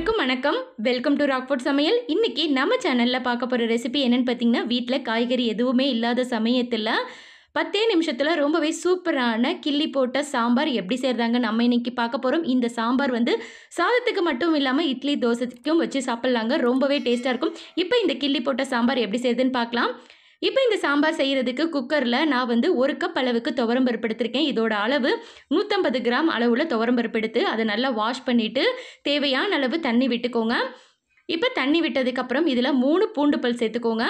அனைவருக்கும் வணக்கம் welcome to Rockford சமையல் இன்றைக்கி நம்ம சேனலில் பார்க்க போகிற ரெசிபி என்னென்னு பார்த்தீங்கன்னா வீட்டில் காய்கறி எதுவுமே இல்லாத சமயத்தில் பத்தே நிமிஷத்தில் ரொம்பவே சூப்பரான கிள்ளி போட்ட சாம்பார் எப்படி செய்கிறாங்க நம்ம இன்னைக்கு பார்க்க போகிறோம் இந்த சாம்பார் வந்து சாதத்துக்கு மட்டும் இல்லாமல் இட்லி தோசைக்கும் வச்சு சாப்பிட்லாங்க ரொம்பவே டேஸ்ட்டாக இருக்கும் இப்போ இந்த கிள்ளி போட்ட சாம்பார் எப்படி செய்யுதுன்னு பார்க்கலாம் இப்போ இந்த சாம்பார் செய்கிறதுக்கு குக்கரில் நான் வந்து ஒரு கப் அளவுக்கு துவரம் பருப்பு எடுத்திருக்கேன் இதோட அளவு நூற்றம்பது கிராம் அளவில் துவரம் பருப்பு எடுத்து அதை நல்லா வாஷ் பண்ணிவிட்டு தேவையான அளவு தண்ணி விட்டுக்கோங்க இப்போ தண்ணி விட்டதுக்கப்புறம் இதில் மூணு பூண்டு பல் சேர்த்துக்கோங்க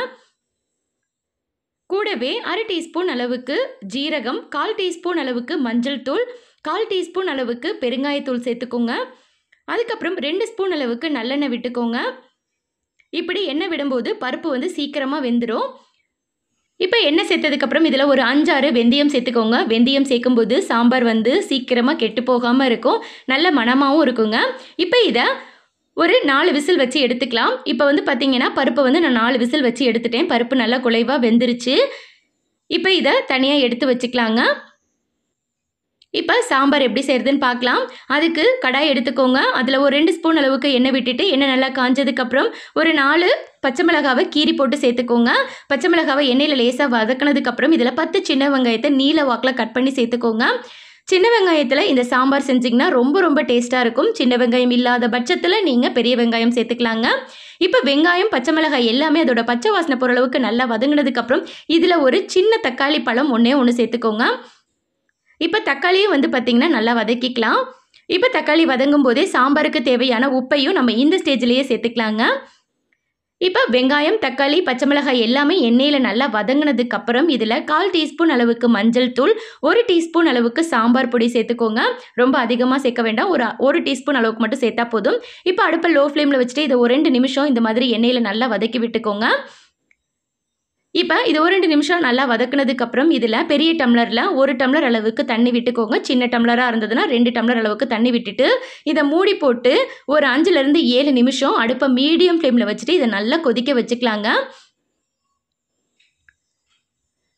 கூடவே அரை டீஸ்பூன் அளவுக்கு ஜீரகம் கால் டீஸ்பூன் அளவுக்கு மஞ்சள் தூள் கால் டீஸ்பூன் அளவுக்கு பெருங்காயத்தூள் சேர்த்துக்கோங்க அதுக்கப்புறம் ரெண்டு ஸ்பூன் அளவுக்கு நல்லெண்ணெய் விட்டுக்கோங்க இப்படி எண்ணெய் விடும்போது பருப்பு வந்து சீக்கிரமாக வெந்துடும் அப்புறம் எண்ணெய் சேர்த்ததுக்கப்புறம் இதில் ஒரு அஞ்சாறு வெந்தயம் சேர்த்துக்கோங்க வெந்தயம் சேர்க்கும்போது சாம்பார் வந்து சீக்கிரமாக கெட்டு போகாமல் இருக்கும் நல்ல மனமாகவும் இருக்குங்க இப்போ இதை ஒரு நாலு விசில் வச்சு எடுத்துக்கலாம் இப்போ வந்து பார்த்திங்கன்னா பருப்பை வந்து நான் நாலு விசில் வச்சு எடுத்துட்டேன் பருப்பு நல்லா குலைவாக வெந்துருச்சு இப்போ இதை தனியாக எடுத்து வச்சுக்கலாங்க இப்போ சாம்பார் எப்படி செய்கிறதுன்னு பார்க்கலாம் அதுக்கு கடாய் எடுத்துக்கோங்க அதில் ஒரு ரெண்டு ஸ்பூன் அளவுக்கு எண்ணெய் விட்டுட்டு எண்ணெய் நல்லா காஞ்சதுக்கப்புறம் ஒரு நாலு பச்சை மிளகாவை கீரி போட்டு சேர்த்துக்கோங்க பச்சை மிளகாவை எண்ணெயில் லேசாக வதக்கினதுக்கப்புறம் இதில் பத்து சின்ன வெங்காயத்தை நீல வாக்கில் கட் பண்ணி சேர்த்துக்கோங்க சின்ன வெங்காயத்தில் இந்த சாம்பார் செஞ்சிங்கன்னா ரொம்ப ரொம்ப டேஸ்ட்டாக இருக்கும் சின்ன வெங்காயம் இல்லாத பட்சத்தில் நீங்கள் பெரிய வெங்காயம் சேர்த்துக்கலாங்க இப்போ வெங்காயம் பச்சை மிளகாய் எல்லாமே அதோட பச்சை வாசனை பொருளவுக்கு நல்லா வதங்கினதுக்கப்புறம் இதில் ஒரு சின்ன தக்காளி பழம் ஒன்றே ஒன்று சேர்த்துக்கோங்க இப்போ தக்காளியும் வந்து பார்த்திங்கன்னா நல்லா வதக்கிக்கலாம் இப்போ தக்காளி வதங்கும் போதே சாம்பாருக்கு தேவையான உப்பையும் நம்ம இந்த ஸ்டேஜ்லேயே சேர்த்துக்கலாங்க இப்போ வெங்காயம் தக்காளி பச்சை மிளகாய் எல்லாமே எண்ணெயில் நல்லா வதங்கினதுக்கு அப்புறம் இதில் கால் டீஸ்பூன் அளவுக்கு மஞ்சள் தூள் ஒரு டீஸ்பூன் அளவுக்கு சாம்பார் பொடி சேர்த்துக்கோங்க ரொம்ப அதிகமாக சேர்க்க வேண்டாம் ஒரு ஒரு டீஸ்பூன் அளவுக்கு மட்டும் சேர்த்தா போதும் இப்போ அடுப்பை லோ ஃப்ளேமில் வச்சுட்டு இதை ஒரு ரெண்டு நிமிஷம் இந்த மாதிரி எண்ணெயில் நல்லா வதக்கி விட்டுக்கோங்க இப்போ இது ஒரு ரெண்டு நிமிஷம் நல்லா வதக்குனதுக்கப்புறம் இதில் பெரிய டம்ளரில் ஒரு டம்ளர் அளவுக்கு தண்ணி விட்டுக்கோங்க சின்ன டம்ளராக இருந்ததுன்னா ரெண்டு டம்ளர் அளவுக்கு தண்ணி விட்டுட்டு இதை மூடி போட்டு ஒரு அஞ்சுலேருந்து ஏழு நிமிஷம் அடுப்பை மீடியம் ஃப்ளேமில் வச்சுட்டு இதை நல்லா கொதிக்க வச்சுக்கலாங்க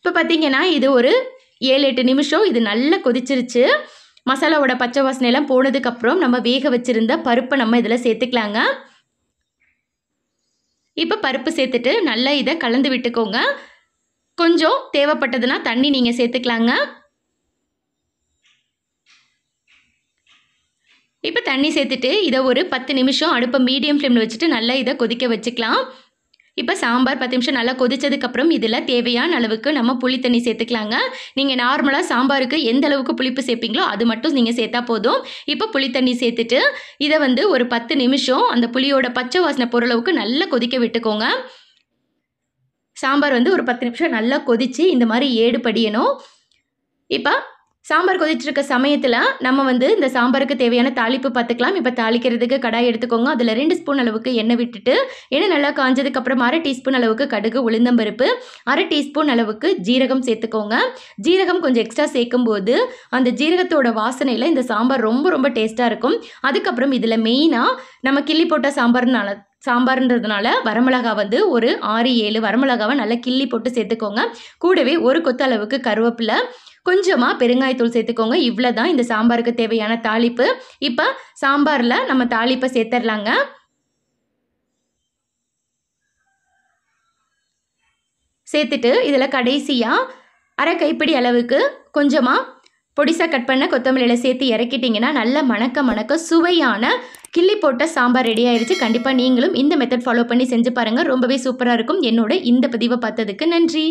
இப்போ பார்த்தீங்கன்னா இது ஒரு ஏழு எட்டு நிமிஷம் இது நல்லா கொதிச்சிருச்சு மசாலாவோட பச்சை வாசனையெல்லாம் போனதுக்கப்புறம் நம்ம வேக வச்சுருந்த பருப்பை நம்ம இதில் சேர்த்துக்கலாங்க இப்போ பருப்பு சேர்த்துட்டு நல்லா இதை கலந்து விட்டுக்கோங்க கொஞ்சம் தேவைப்பட்டதுன்னா தண்ணி நீங்கள் சேர்த்துக்கலாங்க இப்போ தண்ணி சேர்த்துட்டு இதை ஒரு பத்து நிமிஷம் அடுப்பை மீடியம் ஃப்ளேமில் வச்சுட்டு நல்லா இதை கொதிக்க வச்சுக்கலாம் இப்போ சாம்பார் பத்து நிமிஷம் நல்லா கொதிச்சதுக்கப்புறம் இதில் தேவையான அளவுக்கு நம்ம புளி தண்ணி சேர்த்துக்கலாங்க நீங்கள் நார்மலாக சாம்பாருக்கு எந்த அளவுக்கு புளிப்பு சேர்ப்பீங்களோ அது மட்டும் நீங்கள் சேர்த்தா போதும் இப்போ புளி தண்ணி சேர்த்துட்டு இதை வந்து ஒரு பத்து நிமிஷம் அந்த புளியோட பச்சை வாசனை பொருளவுக்கு நல்லா கொதிக்க விட்டுக்கோங்க சாம்பார் வந்து ஒரு பத்து நிமிஷம் நல்லா கொதித்து இந்த மாதிரி ஏடு படியணும் இப்போ சாம்பார் கொதிச்சிருக்க சமயத்தில் நம்ம வந்து இந்த சாம்பாருக்கு தேவையான தாளிப்பு பார்த்துக்கலாம் இப்போ தாளிக்கிறதுக்கு கடாய் எடுத்துக்கோங்க அதில் ரெண்டு ஸ்பூன் அளவுக்கு எண்ணெய் விட்டுட்டு எண்ணெய் நல்லா காஞ்சதுக்கப்புறம் அரை டீஸ்பூன் அளவுக்கு கடுகு உளுந்தம்பருப்பு அரை டீஸ்பூன் அளவுக்கு ஜீரகம் சேர்த்துக்கோங்க ஜீரகம் கொஞ்சம் எக்ஸ்ட்ரா சேர்க்கும் போது அந்த ஜீரகத்தோட வாசனையில் இந்த சாம்பார் ரொம்ப ரொம்ப டேஸ்ட்டாக இருக்கும் அதுக்கப்புறம் இதில் மெயினாக நம்ம கிள்ளி போட்ட சாம்பார்னால சாம்பார்ன்றதுனால வரமிளகா வந்து ஒரு ஆறு ஏழு வரமிளகாவை நல்லா கிள்ளி போட்டு சேர்த்துக்கோங்க கூடவே ஒரு கொத்து அளவுக்கு கருவேப்பிலை கொஞ்சமாக பெருங்காயத்தூள் சேர்த்துக்கோங்க இவ்வளோ தான் இந்த சாம்பாருக்கு தேவையான தாளிப்பு இப்போ சாம்பாரில் நம்ம தாளிப்பை சேர்த்துடலாங்க சேர்த்துட்டு இதில் கடைசியாக அரை கைப்பிடி அளவுக்கு கொஞ்சமாக பொடிசாக கட் பண்ண கொத்தமல்லியில் சேர்த்து இறக்கிட்டிங்கன்னா நல்ல மணக்க மணக்க சுவையான கிள்ளி போட்ட சாம்பார் ரெடி ஆயிடுச்சு கண்டிப்பாக நீங்களும் இந்த மெத்தட் ஃபாலோ பண்ணி செஞ்சு பாருங்கள் ரொம்பவே சூப்பராக இருக்கும் என்னோட இந்த பதிவை பார்த்ததுக்கு நன்றி